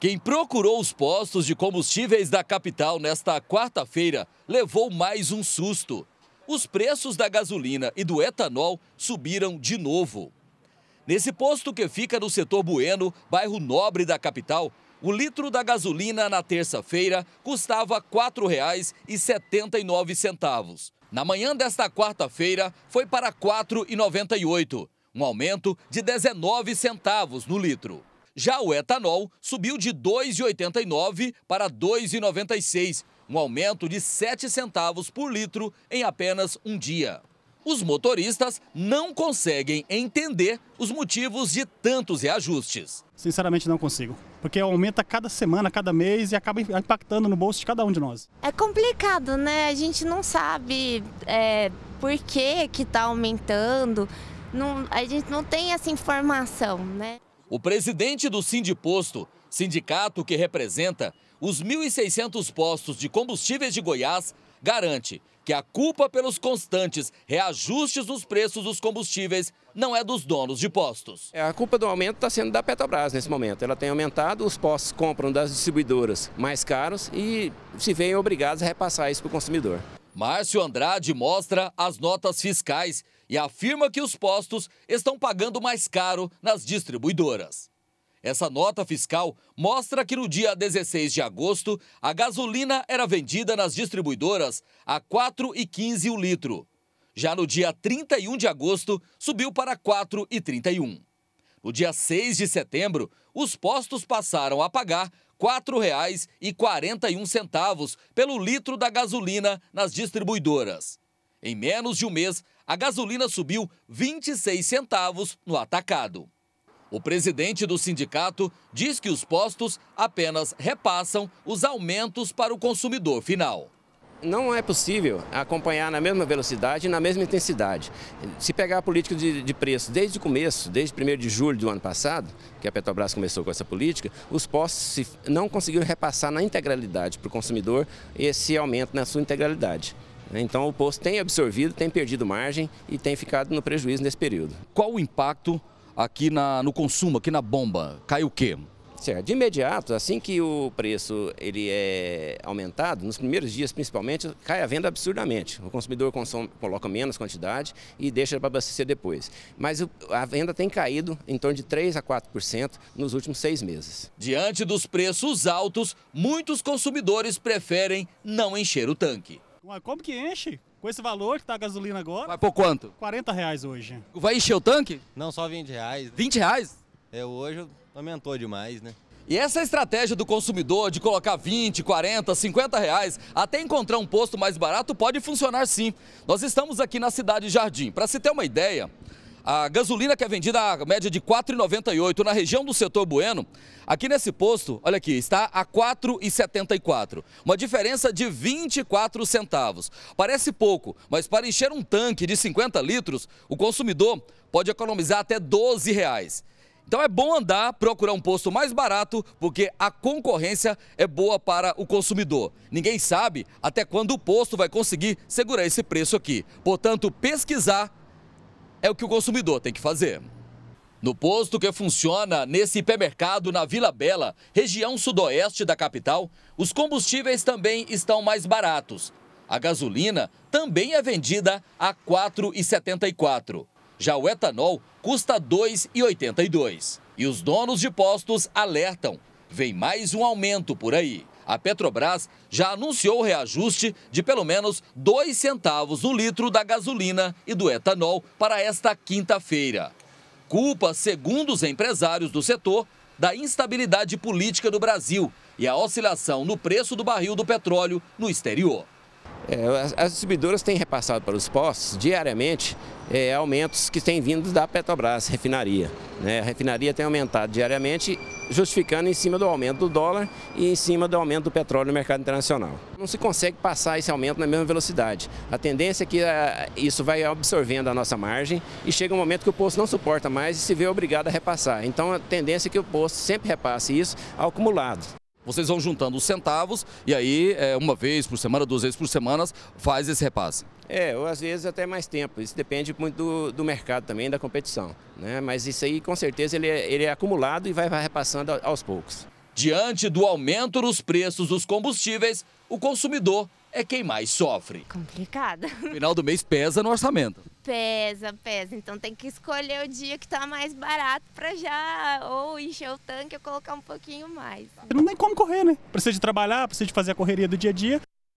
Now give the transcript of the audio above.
Quem procurou os postos de combustíveis da capital nesta quarta-feira levou mais um susto. Os preços da gasolina e do etanol subiram de novo. Nesse posto que fica no setor Bueno, bairro nobre da capital, o litro da gasolina na terça-feira custava R$ 4,79. Na manhã desta quarta-feira, foi para R$ 4,98, um aumento de 19 centavos no litro. Já o etanol subiu de 2,89 para 2,96, um aumento de 7 centavos por litro em apenas um dia. Os motoristas não conseguem entender os motivos de tantos reajustes. Sinceramente, não consigo, porque aumenta cada semana, cada mês e acaba impactando no bolso de cada um de nós. É complicado, né? A gente não sabe é, por que está aumentando, não, a gente não tem essa informação, né? O presidente do Sindiposto, sindicato que representa os 1.600 postos de combustíveis de Goiás, garante que a culpa pelos constantes reajustes dos preços dos combustíveis não é dos donos de postos. É, a culpa do aumento está sendo da Petrobras nesse momento. Ela tem aumentado, os postos compram das distribuidoras mais caros e se veem obrigados a repassar isso para o consumidor. Márcio Andrade mostra as notas fiscais e afirma que os postos estão pagando mais caro nas distribuidoras. Essa nota fiscal mostra que no dia 16 de agosto, a gasolina era vendida nas distribuidoras a R$ 4,15 o litro. Já no dia 31 de agosto, subiu para R$ 4,31. No dia 6 de setembro, os postos passaram a pagar R$ 4,41 pelo litro da gasolina nas distribuidoras. Em menos de um mês, a gasolina subiu 26 centavos no atacado. O presidente do sindicato diz que os postos apenas repassam os aumentos para o consumidor final. Não é possível acompanhar na mesma velocidade e na mesma intensidade. Se pegar a política de, de preço desde o começo, desde 1 de julho do ano passado, que a Petrobras começou com essa política, os postos não conseguiram repassar na integralidade para o consumidor esse aumento na sua integralidade. Né? Então o posto tem absorvido, tem perdido margem e tem ficado no prejuízo nesse período. Qual o impacto aqui na, no consumo, aqui na bomba? Cai o quê? Certo. De imediato, assim que o preço ele é aumentado, nos primeiros dias principalmente, cai a venda absurdamente. O consumidor consome, coloca menos quantidade e deixa para abastecer depois. Mas a venda tem caído em torno de 3 a 4% nos últimos seis meses. Diante dos preços altos, muitos consumidores preferem não encher o tanque como que enche? Com esse valor que tá a gasolina agora? Vai por quanto? 40 reais hoje. Vai encher o tanque? Não, só 20 reais. 20 reais? É, hoje aumentou demais, né? E essa é estratégia do consumidor de colocar 20, 40, 50 reais até encontrar um posto mais barato pode funcionar sim. Nós estamos aqui na Cidade Jardim. Para se ter uma ideia, a gasolina que é vendida a média de 4,98 na região do setor Bueno, aqui nesse posto, olha aqui, está a 4,74. Uma diferença de 24 centavos. Parece pouco, mas para encher um tanque de 50 litros, o consumidor pode economizar até 12 reais. Então é bom andar, procurar um posto mais barato, porque a concorrência é boa para o consumidor. Ninguém sabe até quando o posto vai conseguir segurar esse preço aqui. Portanto, pesquisar é o que o consumidor tem que fazer. No posto que funciona nesse hipermercado na Vila Bela, região sudoeste da capital, os combustíveis também estão mais baratos. A gasolina também é vendida a R$ 4,74. Já o etanol custa R$ 2,82. E os donos de postos alertam: vem mais um aumento por aí. A Petrobras já anunciou o reajuste de pelo menos 2 centavos no litro da gasolina e do etanol para esta quinta-feira. Culpa, segundo os empresários do setor, da instabilidade política do Brasil e a oscilação no preço do barril do petróleo no exterior. É, as distribuidoras têm repassado para os postos diariamente é, aumentos que têm vindo da Petrobras, refinaria. Né? A refinaria tem aumentado diariamente justificando em cima do aumento do dólar e em cima do aumento do petróleo no mercado internacional. Não se consegue passar esse aumento na mesma velocidade. A tendência é que eh, isso vai absorvendo a nossa margem e chega um momento que o posto não suporta mais e se vê obrigado a repassar. Então a tendência é que o posto sempre repasse isso ao acumulado vocês vão juntando os centavos e aí, é, uma vez por semana, duas vezes por semana, faz esse repasse. É, ou às vezes até mais tempo. Isso depende muito do, do mercado também, da competição. Né? Mas isso aí, com certeza, ele é, ele é acumulado e vai, repassando aos poucos. Diante do aumento nos preços dos combustíveis, o consumidor é quem mais sofre. complicado Final do mês pesa no orçamento. Pesa, pesa. Então tem que escolher o dia que tá mais barato pra já ou encher o tanque ou colocar um pouquinho mais. Não tem como correr, né? Precisa de trabalhar, precisa de fazer a correria do dia a dia.